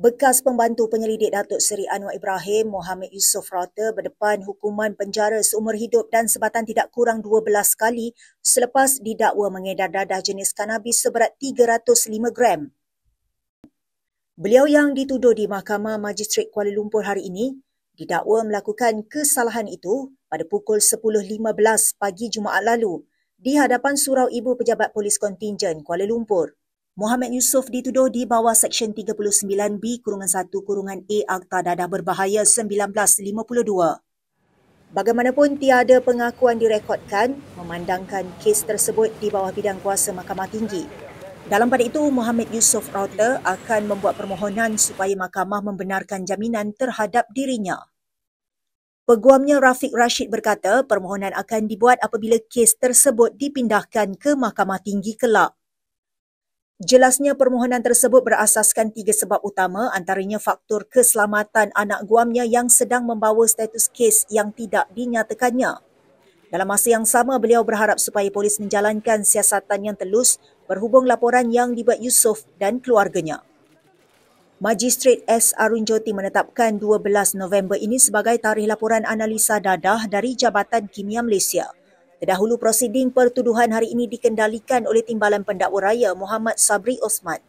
Bekas pembantu penyelidik Datuk Seri Anwar Ibrahim, Mohamed Yusof Rata berdepan hukuman penjara seumur hidup dan sebatan tidak kurang 12 kali selepas didakwa mengedar dadah jenis kanabis seberat 305 gram. Beliau yang dituduh di Mahkamah majistret Kuala Lumpur hari ini didakwa melakukan kesalahan itu pada pukul 10.15 pagi Jumaat lalu di hadapan surau ibu pejabat polis kontingen Kuala Lumpur. Muhammad Yusof dituduh di bawah Seksyen 39B kurungan 1 kurungan A Akta Dadah Berbahaya 1952. Bagaimanapun tiada pengakuan direkodkan memandangkan kes tersebut di bawah bidang kuasa Mahkamah Tinggi. Dalam pada itu, Muhammad Yusof Rautla akan membuat permohonan supaya mahkamah membenarkan jaminan terhadap dirinya. Peguamnya Rafiq Rashid berkata permohonan akan dibuat apabila kes tersebut dipindahkan ke Mahkamah Tinggi Kelab. Jelasnya permohonan tersebut berasaskan tiga sebab utama antaranya faktor keselamatan anak guamnya yang sedang membawa status kes yang tidak dinyatakannya. Dalam masa yang sama, beliau berharap supaya polis menjalankan siasatan yang telus berhubung laporan yang dibuat Yusof dan keluarganya. Magistrate S. Arunjoti menetapkan 12 November ini sebagai tarikh laporan analisa dadah dari Jabatan Kimia Malaysia. Terdahulu prosiding pertuduhan hari ini dikendalikan oleh Timbalan Pendakwa Raya Muhammad Sabri Osman.